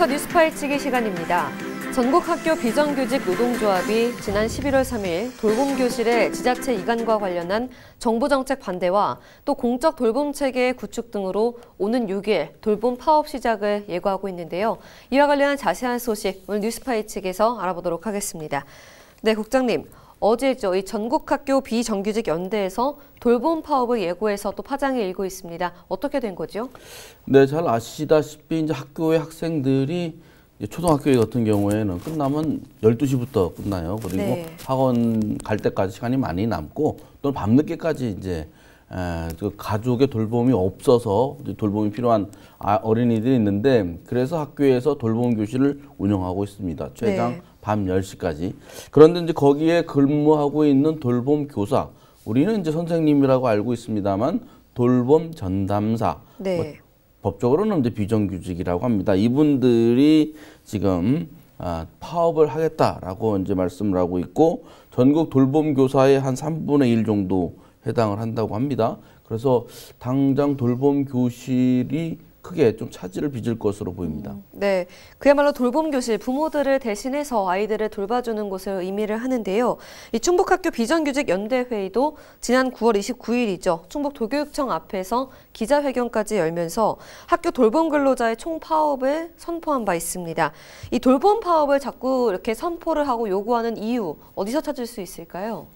계속서 뉴스파헤치기 시간입니다. 전국 학교 비정규직 노동조합이 지난 11월 3일 돌봄 교실의 지자체 이관과 관련한 정부 정책 반대와 또 공적 돌봄 체계 구축 등으로 오는 6일 돌봄 파업 시작을 예고하고 있는데요. 이와 관련한 자세한 소식 오늘 뉴스파헤치기에서 알아보도록 하겠습니다. 네, 국장님. 어제 저희 전국학교 비정규직 연대에서 돌봄 파업을 예고해서 또 파장이 일고 있습니다. 어떻게 된 거죠? 네, 잘 아시다시피 이제 학교의 학생들이 초등학교 같은 경우에는 끝나면 12시부터 끝나요. 그리고 네. 학원 갈 때까지 시간이 많이 남고 또 밤늦게까지 이제 에, 그 가족의 돌봄이 없어서 돌봄이 필요한 아, 어린이들이 있는데 그래서 학교에서 돌봄 교실을 운영하고 있습니다. 최장 네. 밤 10시까지. 그런데 이제 거기에 근무하고 있는 돌봄 교사, 우리는 이제 선생님이라고 알고 있습니다만 돌봄 전담사. 네. 뭐 법적으로는 이제 비정규직이라고 합니다. 이분들이 지금 아, 파업을 하겠다라고 이제 말씀을 하고 있고 전국 돌봄 교사의 한 3분의 1 정도 해당을 한다고 합니다. 그래서 당장 돌봄 교실이 크게 좀 차질을 빚을 것으로 보입니다. 음, 네, 그야말로 돌봄 교실 부모들을 대신해서 아이들을 돌봐주는 곳을 의미를 하는데요. 이 충북학교 비정규직 연대 회의도 지난 9월 29일이죠. 충북 도교육청 앞에서 기자회견까지 열면서 학교 돌봄 근로자의 총 파업을 선포한 바 있습니다. 이 돌봄 파업을 자꾸 이렇게 선포를 하고 요구하는 이유 어디서 찾을 수 있을까요?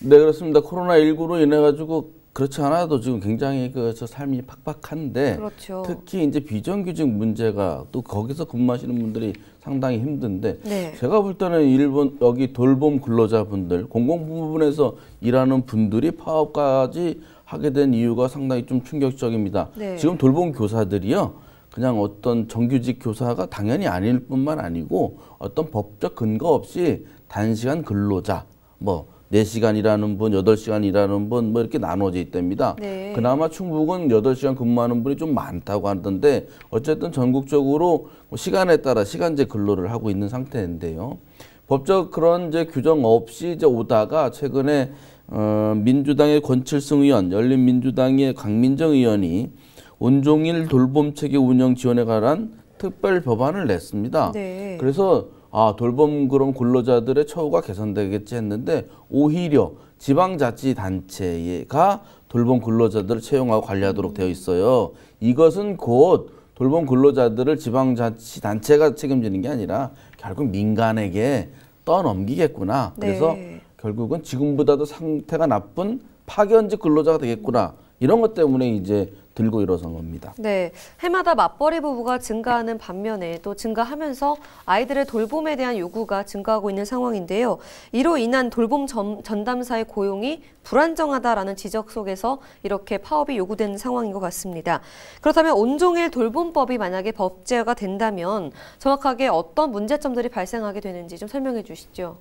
네, 그렇습니다. 코로나19로 인해 가지고 그렇지 않아도 지금 굉장히 그저 삶이 팍팍한데 그렇죠. 특히 이제 비정규직 문제가 또 거기서 근무하시는 분들이 상당히 힘든데 네. 제가 볼 때는 일본 여기 돌봄 근로자분들 공공 부분에서 일하는 분들이 파업까지 하게 된 이유가 상당히 좀 충격적입니다. 네. 지금 돌봄 교사들이요. 그냥 어떤 정규직 교사가 당연히 아닐 뿐만 아니고 어떤 법적 근거 없이 단시간 근로자 뭐 4시간 일하는 분, 8시간 일하는 분, 뭐 이렇게 나눠져 있답니다. 네. 그나마 충북은 8시간 근무하는 분이 좀 많다고 하던데, 어쨌든 전국적으로 뭐 시간에 따라 시간제 근로를 하고 있는 상태인데요. 법적 그런 이제 규정 없이 이제 오다가 최근에, 어, 민주당의 권칠승 의원, 열린민주당의 강민정 의원이 온종일 돌봄체계 운영 지원에 관한 특별 법안을 냈습니다. 네. 그래서 아, 돌봄 그런 근로자들의 처우가 개선되겠지 했는데 오히려 지방자치단체가 돌봄 근로자들을 채용하고 관리하도록 되어 있어요. 이것은 곧 돌봄 근로자들을 지방자치단체가 책임지는 게 아니라 결국 민간에게 떠넘기겠구나. 네. 그래서 네. 결국은 지금보다도 상태가 나쁜 파견직 근로자가 되겠구나. 이런 것 때문에 이제 들고 일어선 겁니다. 네, 해마다 맞벌이 부부가 증가하는 반면에 또 증가하면서 아이들의 돌봄에 대한 요구가 증가하고 있는 상황인데요. 이로 인한 돌봄 전, 담사의 고용이 불안정하다라는 지적 속에서 이렇게 파업이 요구되는 상황인 것 같습니다. 그렇다면 온종일 돌봄법이 만약에 법제화가 된다면 정확하게 어떤 문제점들이 발생하게 되는지 좀 설명해 주시죠.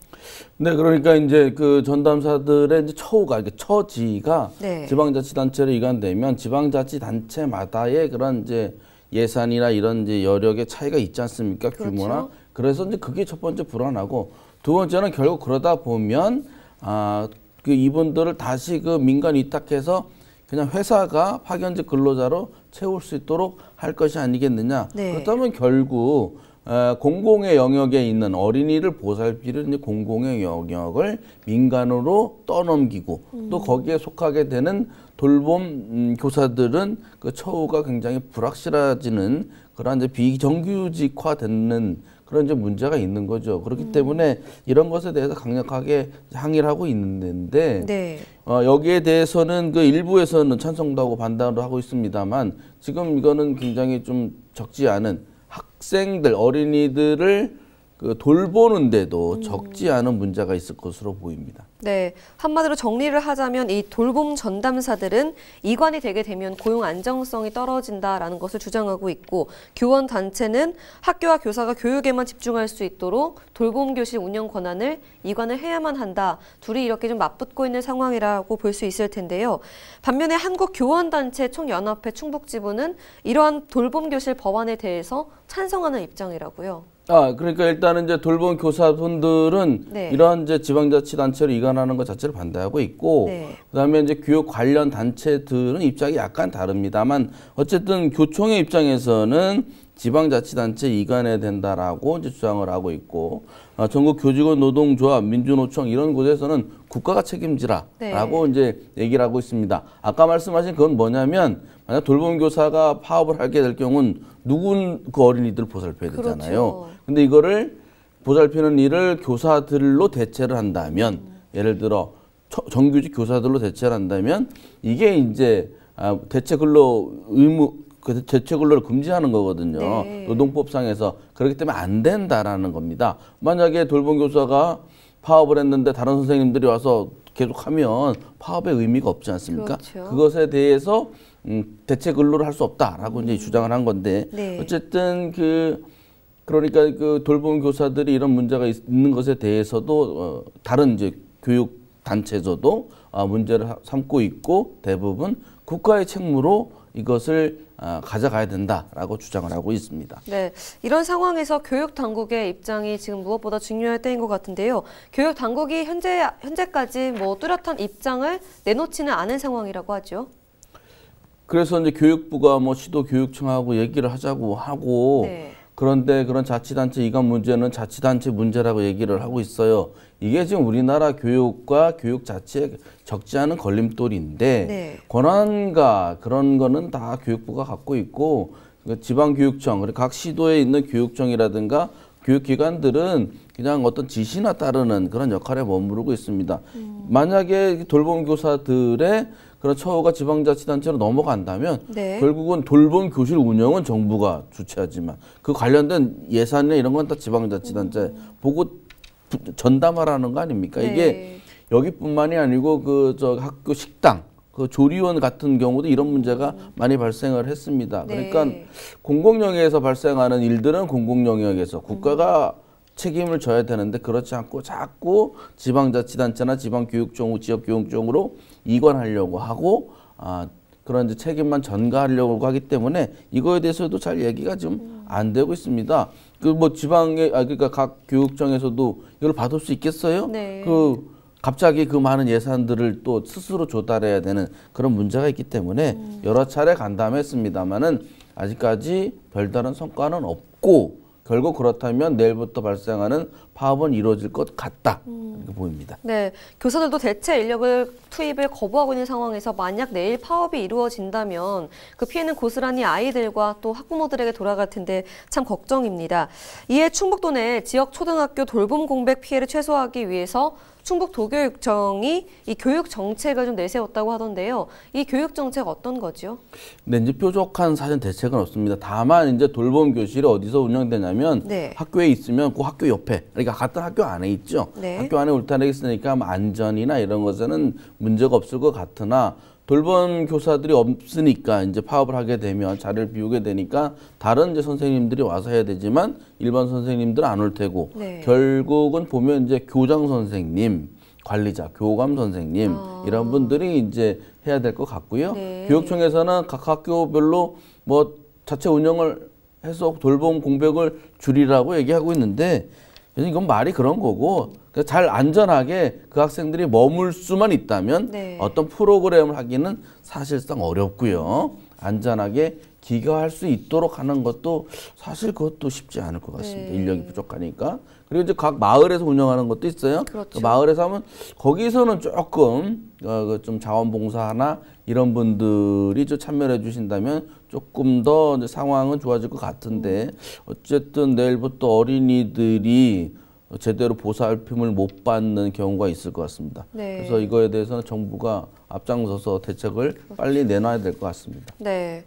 네, 그러니까 이제 그 전담사들의 이제 처우가 처지가 네. 지방자치단체로 이관되면 지방자치 단체마다의 그런 이제 예산이나 이런 이제 여력의 차이가 있지 않습니까? 그렇죠. 규모나. 그래서 이제 그게 첫 번째 불안하고 두 번째는 결국 그러다 보면 아, 그 이분들을 다시 그 민간 위탁해서 그냥 회사가 파견직 근로자로 채울 수 있도록 할 것이 아니겠느냐. 네. 그렇다면 결국 어, 공공의 영역에 있는 어린이를 보살피는 이제 공공의 영역을 민간으로 떠넘기고 음. 또 거기에 속하게 되는 돌봄 음, 교사들은 그 처우가 굉장히 불확실해지는 그런 이제 비정규직화되는 그런 이제 문제가 있는 거죠. 그렇기 음. 때문에 이런 것에 대해서 강력하게 항의를 하고 있는데 네. 어, 여기에 대해서는 그 일부에서는 찬성도 하고 반대도 하고 있습니다만 지금 이거는 굉장히 좀 적지 않은 학생들, 어린이들을 그 돌보는데도 음. 적지 않은 문제가 있을 것으로 보입니다. 네, 한마디로 정리를 하자면 이 돌봄 전담사들은 이관이 되게 되면 고용 안정성이 떨어진다라는 것을 주장하고 있고 교원 단체는 학교와 교사가 교육에만 집중할 수 있도록 돌봄 교실 운영 권한을 이관을 해야만 한다. 둘이 이렇게 좀 맞붙고 있는 상황이라고 볼 수 있을 텐데요. 반면에 한국 교원 단체 총연합회 충북 지부는 이러한 돌봄 교실 법안에 대해서 찬성하는 입장이라고요. 아, 그러니까 일단은 이제 돌봄 교사분들은 네. 이러한 이제 지방자치단체로 이관하는 것 자체를 반대하고 있고, 네. 그 다음에 이제 교육 관련 단체들은 입장이 약간 다릅니다만, 어쨌든 교총의 입장에서는 지방자치단체 이관해야 된다라고 이제 주장을 하고 있고 아, 전국 교직원 노동조합 민주노총 이런 곳에서는 국가가 책임지라라고 네. 이제 얘기를 하고 있습니다. 아까 말씀하신 그건 뭐냐면 만약 돌봄 교사가 파업을 하게 될 경우는 누군 그 어린이들 보살펴야 그렇죠. 되잖아요. 그렇죠. 근데 이거를 보살피는 일을 교사들로 대체를 한다면 음. 예를 들어 정규직 교사들로 대체를 한다면 이게 이제 아, 대체 근로 의무 그 재채근로를 금지하는 거거든요. 네. 노동법상에서 그 그렇기 때문에 안 된다라는 겁니다. 만약에 돌봄 교사가 파업을 했는데 다른 선생님들이 와서 계속하면 파업의 의미가 없지 않습니까? 그렇죠. 그것에 대해서 음, 대체 근로를 할 수 없다라고 음. 이제 주장을 한 건데 네. 어쨌든 그 그러니까 그 돌봄 교사들이 이런 문제가 있, 는 것에 대해서도 어, 다른 이제 교육 단체에서도 아, 문제를 삼고 있고 대부분 국가의 책무로 이것을 아, 가져가야 된다라고 주장을 하고 있습니다. 네, 이런 상황에서 교육 당국의 입장이 지금 무엇보다 중요할 때인 것 같은데요. 교육 당국이 현재 현재까지 뭐 뚜렷한 입장을 내놓지는 않은 상황이라고 하죠. 그래서 이제 교육부가 뭐 시도 교육청하고 얘기를 하자고 하고 네. 그런데 그런 자치단체 이관 문제는 자치단체 문제라고 얘기를 하고 있어요. 이게 지금 우리나라 교육과 교육 자체에 적지 않은 걸림돌인데 네. 권한과 그런 거는 다 교육부가 갖고 있고 그 지방교육청 그리고 각 시도에 있는 교육청이라든가 교육기관들은 그냥 어떤 지시나 따르는 그런 역할에 머무르고 있습니다. 음. 만약에 돌봄 교사들의 그런 처우가 지방자치단체로 넘어간다면 네. 결국은 돌봄 교실 운영은 정부가 주최하지만 그 관련된 예산이나 이런 건 다 지방자치단체 음. 보고 전담하라는 거 아닙니까? 네. 이게 여기뿐만이 아니고 그 저 학교 식당 그 조리원 같은 경우도 이런 문제가 음. 많이 발생을 했습니다. 네. 그러니까 공공영역에서 발생하는 일들은 공공영역에서 국가가 책임을 져야 되는데 그렇지 않고 자꾸 지방자치단체나 지방교육청, 지역교육청으로 이관하려고 하고 아, 그런 이제 책임만 전가하려고 하기 때문에 이거에 대해서도 잘 얘기가 좀 안 되고 있습니다. 그 뭐 지방에 아 그러니까 각 교육청에서도 이걸 받을 수 있겠어요? 네. 그 갑자기 그 많은 예산들을 또 스스로 조달해야 되는 그런 문제가 있기 때문에 음. 여러 차례 간담했습니다마는 아직까지 별다른 성과는 없고 결국 그렇다면 내일부터 발생하는 파업은 이루어질 것 같다 음. 이 보입니다. 네, 교사들도 대체 인력을 투입을 거부하고 있는 상황에서 만약 내일 파업이 이루어진다면 그 피해는 고스란히 아이들과 또 학부모들에게 돌아갈 텐데 참 걱정입니다. 이에 충북도 내 지역 초등학교 돌봄 공백 피해를 최소화하기 위해서 충북 도교육청이 이 교육 정책을 좀 내세웠다고 하던데요. 이 교육 정책 어떤 거지 네, 이제 뾰족한 사전 대책은 없습니다. 다만 이제 돌봄 교실이 어디서 운영되냐면 네. 학교에 있으면 그 학교 옆에 그러니까 같은 학교 안에 있죠. 네. 학교 안에 울타리가 있으니까 뭐 안전이나 이런 것에는 문제가 없을 것 같으나 돌봄 교사들이 없으니까 이제 파업을 하게 되면 자리를 비우게 되니까 다른 이제 선생님들이 와서 해야 되지만 일반 선생님들은 안 올 테고 네. 결국은 보면 이제 교장 선생님 관리자, 교감 선생님 아. 이런 분들이 이제 해야 될 것 같고요. 네. 교육청에서는 각 학교별로 뭐 자체 운영을 해서 돌봄 공백을 줄이라고 얘기하고 있는데 이건 말이 그런 거고 잘 안전하게 그 학생들이 머물 수만 있다면 네. 어떤 프로그램을 하기는 사실상 어렵고요. 안전하게 기가할 수 있도록 하는 것도 사실 그것도 쉽지 않을 것 같습니다. 네. 인력이 부족하니까. 그리고 이제 각 마을에서 운영하는 것도 있어요. 그 그렇죠. 마을에서 하면 거기서는 조금 어, 그 좀 자원봉사나 이런 분들이 좀 참여해 주신다면 조금 더 이제 상황은 좋아질 것 같은데 음. 어쨌든 내일부터 어린이들이 제대로 보살핌을 못 받는 경우가 있을 것 같습니다. 네. 그래서 이거에 대해서는 정부가 앞장서서 대책을 그렇죠. 빨리 내놔야 될 것 같습니다. 네.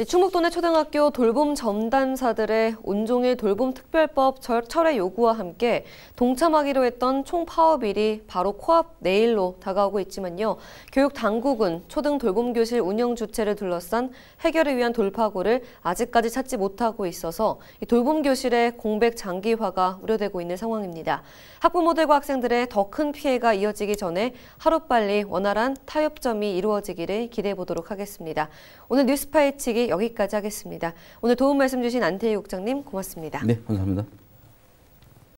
네, 충북도내 초등학교 돌봄 전담사들의 온종일 돌봄 특별법 철회 요구와 함께 동참하기로 했던 총 파업일이 바로 코앞 내일로 다가오고 있지만요. 교육 당국은 초등 돌봄 교실 운영 주체를 둘러싼 해결을 위한 돌파구를 아직까지 찾지 못하고 있어서 돌봄 교실의 공백 장기화가 우려되고 있는 상황입니다. 학부모들과 학생들의 더 큰 피해가 이어지기 전에 하루빨리 원활한 타협점이 이루어지기를 기대해 보도록 하겠습니다. 오늘 뉴스파헤치기 여기까지 하겠습니다. 오늘 도움 말씀 주신 안태희 국장님 고맙습니다. 네, 감사합니다.